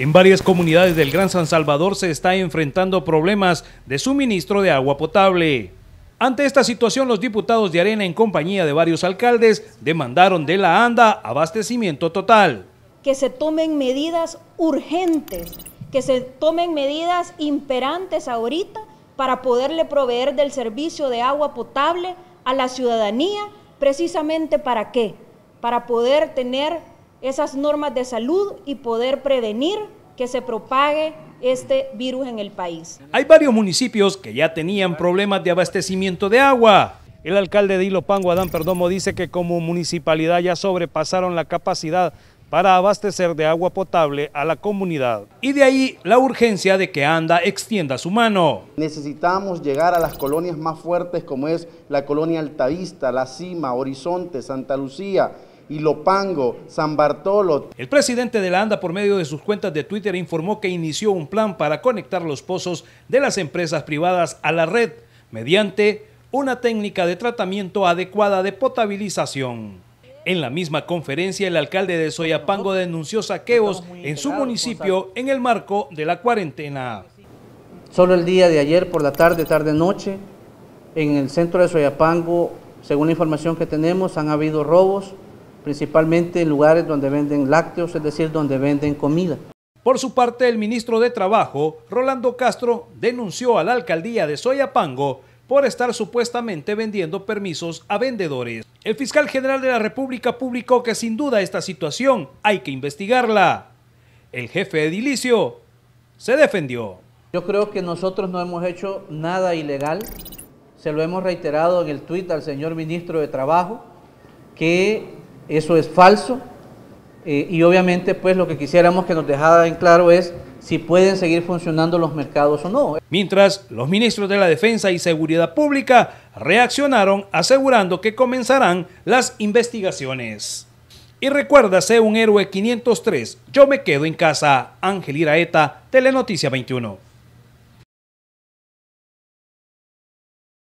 En varias comunidades del Gran San Salvador se está enfrentando problemas de suministro de agua potable. Ante esta situación, los diputados de Arena, en compañía de varios alcaldes, demandaron de la ANDA abastecimiento total. Que se tomen medidas urgentes, que se tomen medidas imperantes ahorita para poderle proveer del servicio de agua potable a la ciudadanía, precisamente para qué? Para poder tener esas normas de salud y poder prevenir que se propague este virus en el país. Hay varios municipios que ya tenían problemas de abastecimiento de agua. El alcalde de Ilopango, Adán Perdomo, dice que como municipalidad ya sobrepasaron la capacidad para abastecer de agua potable a la comunidad. Y de ahí la urgencia de que ANDA extienda su mano. Necesitamos llegar a las colonias más fuertes como es la colonia Altavista, La Cima, Horizonte, Santa Lucía, Lopango, San Bartolo. El presidente de la ANDA por medio de sus cuentas de Twitter informó que inició un plan para conectar los pozos de las empresas privadas a la red mediante una técnica de tratamiento adecuada de potabilización. En la misma conferencia, el alcalde de Soyapango denunció saqueos en su municipio en el marco de la cuarentena. Solo el día de ayer por la tarde, tarde-noche, en el centro de Soyapango, según la información que tenemos, han habido robos principalmente en lugares donde venden lácteos, es decir, donde venden comida. Por su parte, el ministro de Trabajo, Rolando Castro, denunció a la alcaldía de Soyapango por estar supuestamente vendiendo permisos a vendedores. El fiscal general de la República publicó que sin duda esta situación hay que investigarla. El jefe edilicio se defendió. Yo creo que nosotros no hemos hecho nada ilegal. Se lo hemos reiterado en el tuit al señor ministro de Trabajo, que eso es falso. Eh, y obviamente, pues lo que quisiéramos que nos dejara en claro es si pueden seguir funcionando los mercados o no. Mientras, los ministros de la Defensa y Seguridad Pública reaccionaron asegurando que comenzarán las investigaciones. Y recuérdase un héroe 503, yo me quedo en casa, Ángel Iraeta, Telenoticia 21.